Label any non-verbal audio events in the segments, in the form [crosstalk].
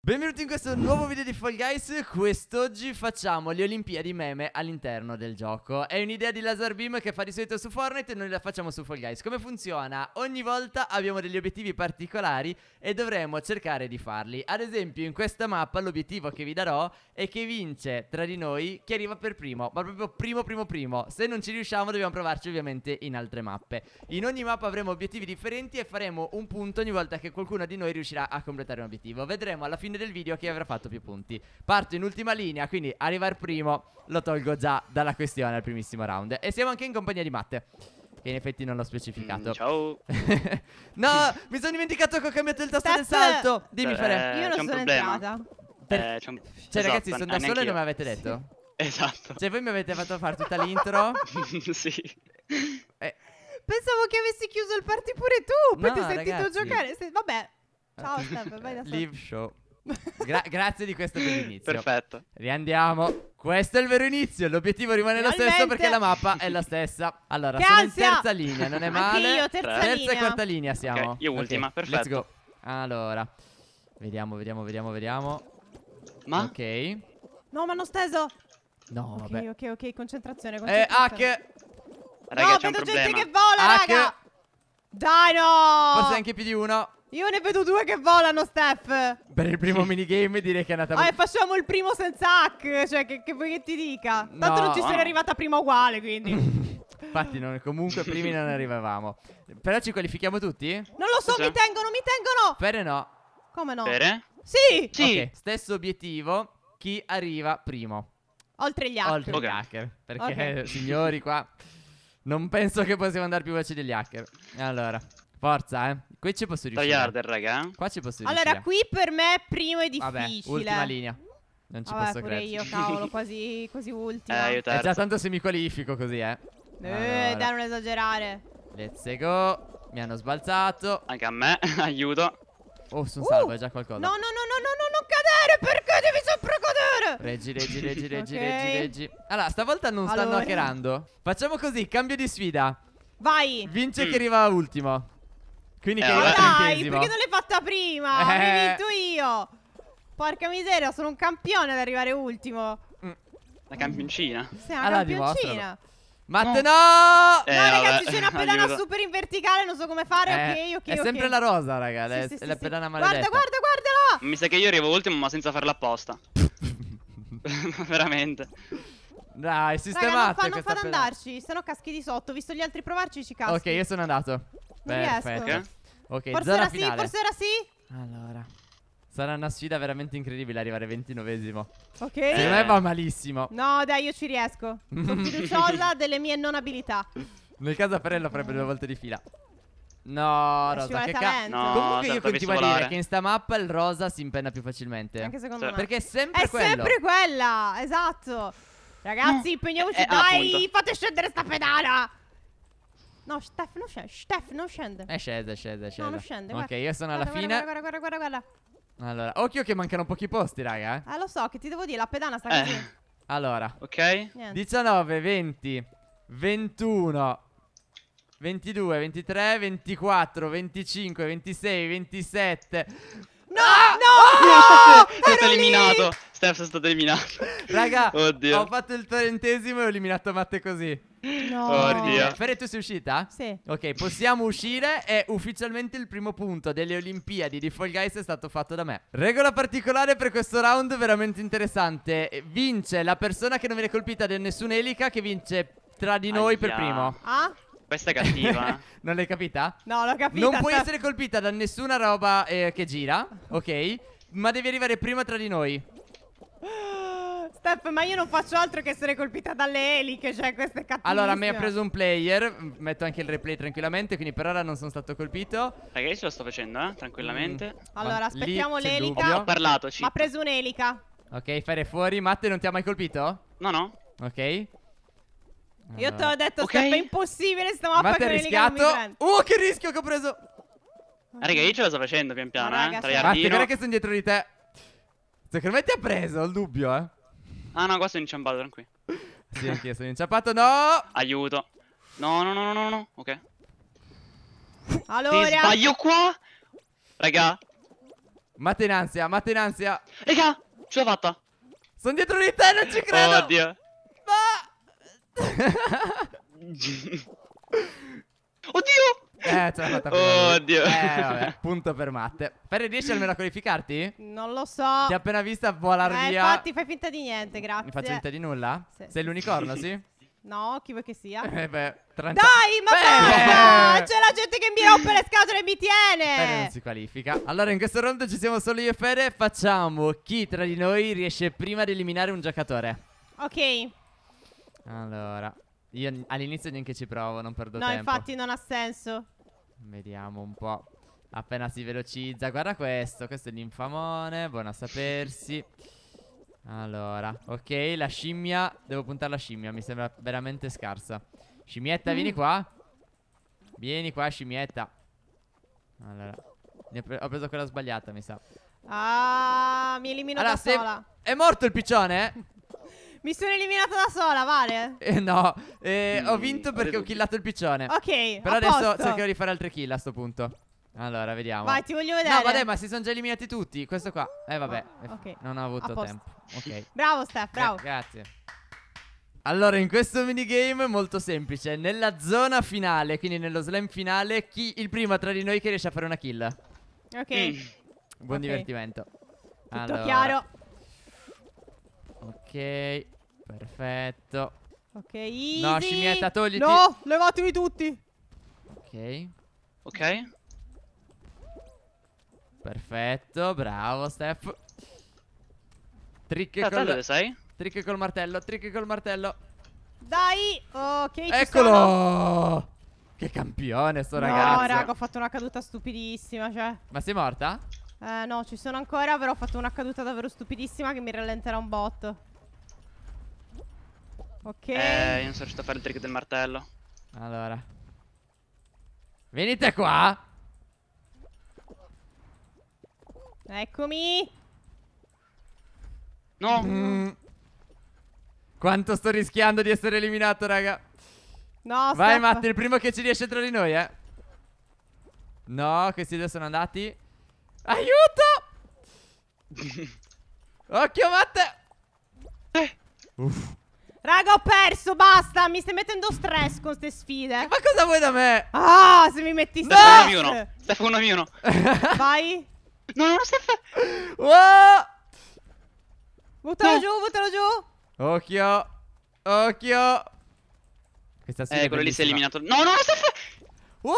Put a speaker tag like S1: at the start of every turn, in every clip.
S1: Benvenuti in questo nuovo video di Fall Guys, quest'oggi facciamo le Olimpiadi meme all'interno del gioco È un'idea di Lazar Beam che fa di solito su Fortnite e noi la facciamo su Fall Guys Come funziona? Ogni volta abbiamo degli obiettivi particolari e dovremo cercare di farli Ad esempio in questa mappa l'obiettivo che vi darò è che vince tra di noi chi arriva per primo Ma proprio primo primo primo Se non ci riusciamo dobbiamo provarci ovviamente in altre mappe In ogni mappa avremo obiettivi differenti e faremo un punto ogni volta che qualcuno di noi riuscirà a completare un obiettivo Vedremo alla fine fine del video chi avrà fatto più punti. Parto in ultima linea, quindi arrivare primo lo tolgo già dalla questione al primissimo round. E siamo anche in compagnia di Matte. Che in effetti non l'ho specificato. Mm, ciao. [laughs] no, mi sono dimenticato che ho cambiato il tasto Steph. del salto. Dimmi, cioè, eh, Fere. Io non sono problema. entrata.
S2: Per... Eh, cioè, esatto, ragazzi, sono da solo e non mi
S1: avete detto? Sì. Esatto. Cioè, voi mi avete fatto fare tutta [laughs] l'intro? sì. Eh.
S2: Pensavo che avessi chiuso il party pure tu. Poi no, ti ho sentito ragazzi. giocare. Se... Vabbè. Ciao, [laughs] Steph. Vai da solo. Live
S1: show. Gra grazie di questo vero inizio. Perfetto. Riandiamo. Questo è il vero inizio. L'obiettivo rimane lo stesso perché la mappa è la stessa. Allora, che sono ansia! in terza linea, non è male. Anch'io, terza, terza linea. e quarta linea siamo. Okay, io ultima, okay, perfetto. Let's go. Allora. Vediamo, vediamo, vediamo, vediamo. Ma? Ok.
S2: No, ma non steso. No, okay, vabbè. Ok, ok, concentrazione, eh, concentrazione. Eh, hack.
S1: Raga, no, vedo gente che
S2: vola, hack. raga. Dai, no. Forse anche più di uno. Io ne vedo due che volano, Steph.
S1: Per il primo minigame direi che è andata ah, bene.
S2: Ah, facciamo il primo senza hack. Cioè, che, che vuoi che ti dica? Tanto No. non ci sarei arrivata prima uguale, quindi. [laughs]
S1: Infatti, non- comunque primi non arrivavamo. Però ci qualifichiamo tutti? Non lo so, Scusa? mi tengono,
S2: mi tengono. Fere no. Come no? Bene. Sì,
S1: Sì. Ok, Stesso obiettivo, chi arriva primo.
S2: oltre gli hacker. Oltre gli
S1: hacker. Perché, Ok. [laughs] signori, qua non penso che possiamo andare più veloci degli hacker. Allora, forza, eh. Qui ci posso riuscire. Tryharder, raga. Eh. Qua ci posso riuscire. Allora,
S2: qui per me primo è difficile. Vabbè, ultima linea.
S1: Non ci Vabbè, posso credere. io, [laughs] cavolo,
S2: quasi, quasi ultima. Eh, io È eh, già
S1: tanto se mi qualifico così, eh.
S2: Eh, allora. dai, non esagerare.
S1: Let's go. Mi hanno sbalzato. Anche a me, [laughs] aiuto. Oh, sono uh, salvo, è già qualcosa. No, no,
S2: no, no, no, no, non cadere, perché devi sempre cadere?
S1: Reggi, reggi, reggi, [laughs] reggi, okay. reggi, reggi.
S2: Allora, stavolta non allora. stanno hackerando.
S1: Facciamo così, cambio di sfida.
S2: Vai. Vince mm. chi arriva
S1: ultimo. Quindi eh, che Ma dai, perché non l'hai
S2: fatta prima? Eh. Mi vinto io. Porca miseria, sono un campione ad arrivare ultimo. Mm.
S1: La campioncina. Sì, una ah, allora, campioncina.
S2: Matte no! no, eh, no ragazzi, c'è una pedana super in verticale, non so come fare, eh, ok, ok, È okay. sempre la
S1: rosa, raga, sì, è, sì, è sì, la pedana maledetta.
S2: Guarda, guarda, guardala!
S1: Mi sa che io arrivo ultimo, ma senza farla apposta. [laughs] Veramente. Dai,
S2: sistemate Raga, non fa, non fa ad andarci, sennò caschi di sotto. Visto gli altri provarci, ci caschi. Ok, io
S1: sono andato. Perfetto. Ok, forse zona era finale. sì, forse
S2: era sì.
S1: Allora. Sarà una sfida veramente incredibile arrivare 29esimo. Ok. Secondo me va malissimo.
S2: No, dai, io ci riesco. Sono [laughs] fiduciosa delle mie non abilità.
S1: Nel caso Apparello farebbe due volte di fila. No, Rosa, che cazzo. No, Comunque io continuo a dire che in sta mappa il Rosa si impenna più facilmente. Anche secondo cioè. me. Perché è sempre è quello. È sempre
S2: quella, esatto. Ragazzi, impegniamoci, eh, eh ah, dai, appunto. fate scendere sta pedala. No, Steph non scende. Steph non scende. È eh,
S1: scesa, è scesa, è scesa. No, non scende. Guarda. Ok, io sono alla guarda, fine.
S2: Guarda, guarda, guarda,
S1: Allora, occhio che mancano pochi posti, raga. Eh,
S2: ah, lo so, che ti devo dire, la pedana sta eh. così.
S1: Allora. Ok. Niente. 19, 20, 21, 22, 23, 24, 25, 26, 27. No! Ah! No! no! Ah! [laughs] È stato eliminato. Lì! Steph è stato eliminato.
S2: Raga, Oddio. ho
S1: fatto il trentesimo e ho eliminato Matte così.
S2: No. Oddio. Oh,
S1: Ferre, tu sei uscita? Sì. Ok, possiamo uscire e ufficialmente il primo punto delle Olimpiadi di Fall Guys è stato fatto da me. Regola particolare per questo round veramente interessante. Vince la persona che non viene colpita da nessun elica che vince tra di noi Aia. per primo. Ah? Questa è cattiva. [laughs] non l'hai capita? No, l'ho capita. Non puoi essere colpita da nessuna roba eh, che gira, ok? Ma devi arrivare prima tra di noi.
S2: [laughs] Steph, ma io non faccio altro che essere colpita dalle eliche, cioè queste cattive. Allora, mi ha preso
S1: un player, metto anche il replay tranquillamente, quindi per ora non sono stato colpito. Ragazzi, lo sto facendo, eh, tranquillamente. Mm. Allora, aspettiamo l'elica. Ho parlato, ci. Ha
S2: preso un'elica.
S1: Ok, Fere fuori. Matte, non ti ha mai colpito? No, no. Ok.
S2: Io te l'ho detto, okay. Steph, è impossibile, sta mappa Matte ha rischiato. Oh, che rischio che ho preso!
S1: raga, io ce lo sto facendo pian piano, ma eh. Raga, Matte, guarda che sono dietro di te. Secondo me ti ha preso, ho il dubbio, eh. Ah no, qua sono inciampato, tranquillo. sì, anch'io sono inciampato, no! Aiuto. No, no, no, no, no, ok.
S2: Allora... Ti sbaglio
S1: qua? Raga. Matte in ansia, matte in ansia. Raga, ce l'ho fatta. Sono dietro di te, non ci credo. Oddio. Ma... [laughs] Oddio. Eh, ce l'ha fatta Oddio. Eh, vabbè, [laughs] punto per Matte. Ferri, riesci almeno a qualificarti?
S2: Non lo so. Ti ho appena
S1: vista volar eh, via. Infatti,
S2: fai finta di niente, grazie. Mi faccio finta
S1: di nulla? Sì. Sei l'unicorno, sì? [laughs]
S2: No, chi vuoi che sia? [laughs] Eh
S1: beh, 30... Dai, ma basta!
S2: C'è la gente che mi rompe le scatole e mi tiene! Fede
S1: non si qualifica. Allora, in questo round ci siamo solo io e Fede. Facciamo chi tra di noi riesce prima ad eliminare un giocatore. Ok. Allora, io all'inizio neanche ci provo, non perdo no, tempo. No,
S2: infatti non ha senso.
S1: Vediamo un po'. Appena si velocizza. Guarda questo, questo è l'infamone, buono a sapersi. Allora, ok, la scimmia. Devo puntare la scimmia, mi sembra veramente scarsa. Scimmietta, mm. vieni qua. Vieni qua, scimmietta. Allora, pre ho preso quella sbagliata, mi sa.
S2: Ah, mi elimino allora, da sola.
S1: È morto il piccione? Eh?
S2: Mi sono eliminata da sola, vale?
S1: Eh, no, eh, ho mm, vinto perché ho killato il piccione. Ok, Però adesso posto. cercherò di fare altre kill a sto punto. Allora, vediamo. Vai, ti voglio vedere. No, vabbè, ma si sono già eliminati tutti. Questo qua. Eh, vabbè. Ah, eh, okay. Non ho avuto tempo. Ok.
S2: Bravo, Steph, bravo. Eh,
S1: grazie. Allora, in questo minigame è molto semplice. Nella zona finale, quindi nello slam finale, chi il primo tra di noi che riesce a fare una kill. Ok. Mm. Buon okay. divertimento. Tutto allora. chiaro. Ok, perfetto.
S2: Ok, easy. No, scimmietta, togliti. No, levatemi tutti.
S1: Ok. Ok. Perfetto, bravo, Steph. Trick col... sei? Trick col martello, trick col martello.
S2: Dai! Ok, Eccolo!
S1: Che campione sto no, ragazzo. No, raga,
S2: ho fatto una caduta stupidissima, cioè.
S1: Ma sei morta?
S2: Eh, no, ci sono ancora, però ho fatto una caduta davvero stupidissima che mi rallenterà un botto. Ok. Eh, io non sono riuscito a fare
S1: il trick del martello. Allora. Venite qua.
S2: Eccomi.
S1: No. Mm. Quanto sto rischiando di essere eliminato, raga.
S2: No, Vai, Matt, il
S1: primo che ci riesce tra di noi, eh. No, questi due sono andati. Aiuto! [laughs]
S2: Occhio, Matte! Eh. Raga, ho perso, basta. Mi stai mettendo stress con queste sfide. Eh, ma cosa
S1: vuoi da me?
S2: Ah, se mi metti stress. Stefano Miuno.
S1: Stefano Miuno.
S2: [laughs] Vai. No, no, Stefano. Wow. Buttalo no. giù, buttalo giù.
S1: Occhio. Occhio. Questa eh, quello lì si è eliminato. No, no, Stefano. Wow.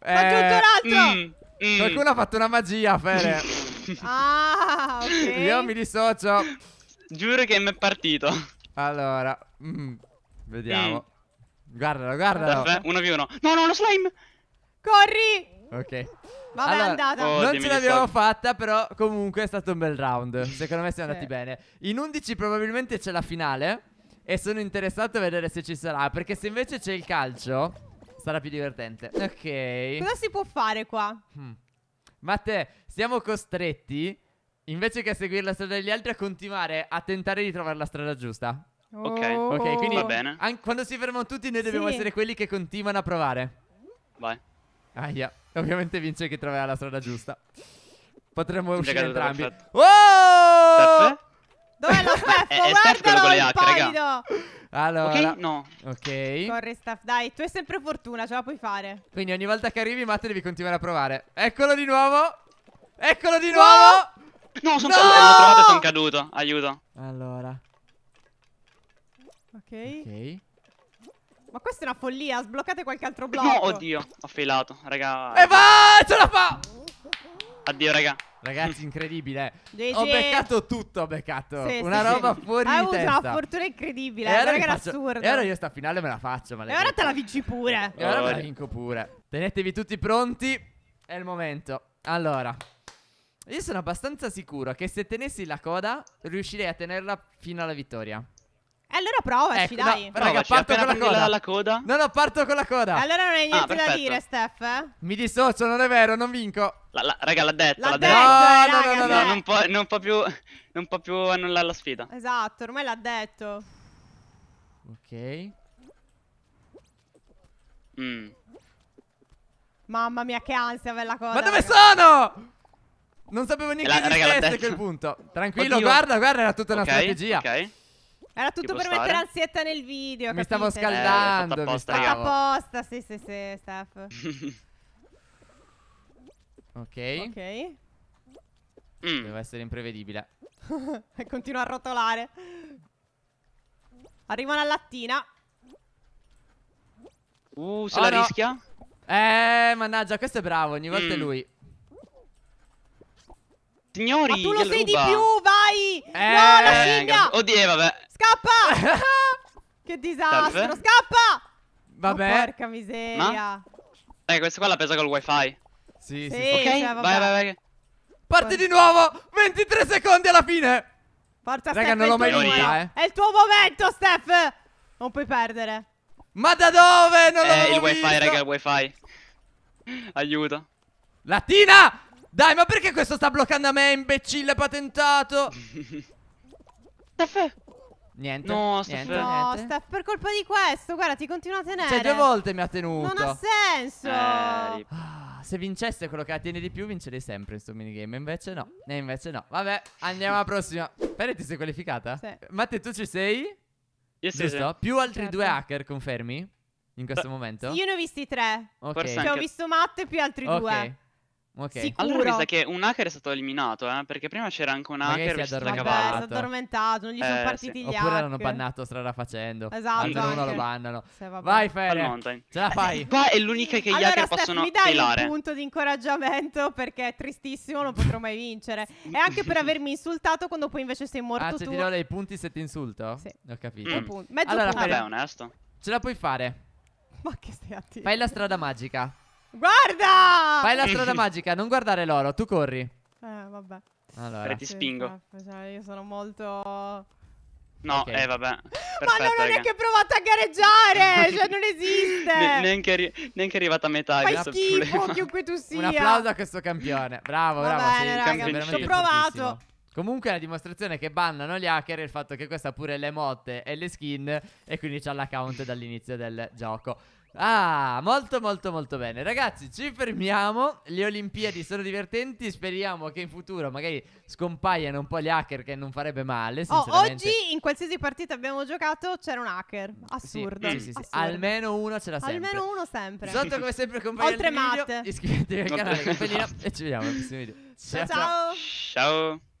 S1: Eh. Ma tutto l'altro. Mm. Mm. Qualcuno ha fatto una magia, Fede. [laughs] ah, okay. Io mi dissocio. Giuro che mi è partito. Allora, mm. vediamo. Mm. Guardalo, guardalo. Daffè, uno più uno.
S2: No, no, lo slime. Corri. Ok. Vabbè, allora, andata. Oh, non ce l'abbiamo fatta,
S1: però comunque è stato un bel round. Secondo me siamo sì. andati bene. In 11 probabilmente c'è la finale. E sono interessato a vedere se ci sarà. Perché se invece c'è il calcio, sarà più divertente. Ok. Cosa si
S2: può fare qua? Hmm.
S1: Matte, siamo costretti, invece che a seguire la strada degli altri, a continuare a tentare di trovare la strada giusta.
S2: Ok, oh. ok, quindi va
S1: bene. An- quando si fermano tutti, noi dobbiamo sì. essere quelli che continuano a provare. Vai. Aia, ovviamente vince chi troverà la strada giusta. Potremmo C'è uscire entrambi. Oh!
S2: Perfetto. Dov'è lo [laughs] Steph? Guardalo, è, è Steph con le H, raga. Allora, ok?
S1: No. Ok.
S2: Corre staff, dai, tu hai sempre fortuna, ce la puoi fare.
S1: Quindi ogni volta che arrivi, Matt, devi continuare a provare.
S2: Eccolo di nuovo. Eccolo di nuovo. No, sono no! l'ho trovato e
S1: sono caduto. Aiuto. Allora. Ok. Ok.
S2: Ma questa è una follia, sbloccate qualche altro blocco. No, oddio,
S1: ho failato, raga. E
S2: vai, ce la fa!
S1: Addio, raga. Ragazzi, incredibile.
S2: Ho beccato
S1: tutto, ho beccato. Sì, una sì, roba sì. fuori Hai di testa. Hai avuto una
S2: fortuna incredibile, e allora che era faccio... assurdo. E ora io
S1: sta finale me la faccio, E ora
S2: te la vinci pure. E ora me la
S1: vinco pure. Tenetevi tutti pronti, è il momento. Allora, io sono abbastanza sicuro che se tenessi la coda riuscirei a tenerla fino alla vittoria.
S2: Allora provaci, ecco, dai. No, provaci, raga, parto
S1: con la coda. la coda. No, no, parto con la coda. Allora non hai ah, niente ah, da dire,
S2: Steph.
S1: Mi dissocio, non è vero, non vinco. La, la, raga, l'ha detto, l'ha detto. detto. No, no, no, no, no. Non, può, non, può più, non può più annullare la sfida.
S2: Esatto, ormai l'ha detto.
S1: Ok. Mm.
S2: Mamma mia, che ansia bella cosa. Ma dove raga.
S1: sono? Non
S2: sapevo neanche che di a quel punto.
S1: Tranquillo, Oddio. guarda, guarda, era tutta okay, una strategia. Ok.
S2: Era tutto per stare? mettere ansietta nel video. Mi capite? stavo scaldando. Eh, apposta, mi stavo. apposta, sì, sì, sì, Steph.
S1: Ok. Ok. Mm. Deve essere imprevedibile.
S2: e [laughs] Continua a rotolare. Arriva una lattina.
S1: Uh, se oh la no. rischia?
S2: Eh, mannaggia, questo
S1: è bravo, ogni volta mm. è lui. Signori, Ma tu lo sei ruba. di più,
S2: vai! Eh, no, la eh, scimmia!
S1: Oddio, eh, vabbè.
S2: Scappa! [laughs] che disastro, scappa!
S1: Vabbè. Oh, porca
S2: miseria. Ma?
S1: Eh, questa qua l'ha presa col wifi. Sì, sì, sì. Cioè, ok, vai, vai, vai.
S2: Parte di nuovo! 23
S1: secondi alla fine!
S2: Forza, Raga, Steph, non l'ho mai vinta, eh. È il tuo momento, Steph! Non puoi perdere. Ma da dove? Non eh, il wifi, raga, il
S1: wifi. Aiuto. Latina! Dai, ma perché questo sta bloccando a me, imbecille patentato? [laughs]
S2: Steph! Niente. No, Steph. no, Steph, per colpa di questo, guarda, ti continua a tenere. Cioè, due volte mi
S1: ha tenuto. Non ha
S2: senso. Eh,
S1: se vincesse quello che la tiene di più, vincerei sempre in sto minigame. Invece no. E invece no. Vabbè, andiamo alla prossima. Pere, ti sei qualificata? Sì. Matte, tu ci sei? Io sì, Giusto? Sì. Più altri certo. due hacker, confermi? In questo Beh. momento? Io ne
S2: ho visti tre.
S1: Ok. Cioè, ho visto
S2: Matte più altri okay. due. Ok. Sicuro. Allora mi sa
S1: che un hacker è stato eliminato, eh? Perché prima c'era anche un Magari hacker si è addormentato. Vabbè, è addormentato, non gli eh, sono partiti sì. gli Oppure hack. hanno bannato strada facendo. Esatto. Quando uno lo bannano. Sì,
S2: Vai Fere,
S1: ce la fai. Qua è l'unica che gli allora, hacker Steph, possono mi dai pelare. un punto
S2: di incoraggiamento perché è tristissimo, non potrò mai vincere. [laughs] e anche per avermi insultato quando poi invece sei morto ah, cioè, tu. Ah, ti do dei
S1: punti se ti insulto? Sì. Ho capito. Mm. Mezzo allora, punto. Vabbè, onesto. Ce la puoi fare.
S2: Ma che stai attento.
S1: Fai la strada magica.
S2: Guarda! Fai la strada magica,
S1: non guardare l'oro, tu corri. Eh, vabbè. Allora. ti spingo.
S2: Sì, cioè, io sono molto...
S1: No, okay. eh vabbè. [laughs] Perfetto, Ma non ho neanche
S2: provato a gareggiare, [laughs] cioè non esiste. Ne
S1: neanche, arri neanche arrivata a metà. Fai schifo, chiunque
S2: tu sia. Un applauso a questo
S1: campione. Bravo, Va bravo. Bene, sì, raga, ci ho provato. Comunque è la dimostrazione che bannano gli hacker è il fatto che questa pure le motte e le skin e quindi c'ha l'account dall'inizio del gioco. Ah, molto molto molto bene Ragazzi, ci fermiamo Le Olimpiadi sono divertenti Speriamo che in futuro magari scompaiano un po' gli hacker Che non farebbe male, oh, Oggi
S2: in qualsiasi partita abbiamo giocato c'era un hacker Assurdo, sì, sì, sì, Assurdo. Almeno
S1: uno ce l'ha sempre Almeno
S2: uno sempre Sotto come sempre compagni Oltre Matt. Iscrivetevi al canale, [laughs] campanina E ci vediamo al prossimo video Ciao Ciao, ciao.
S1: ciao.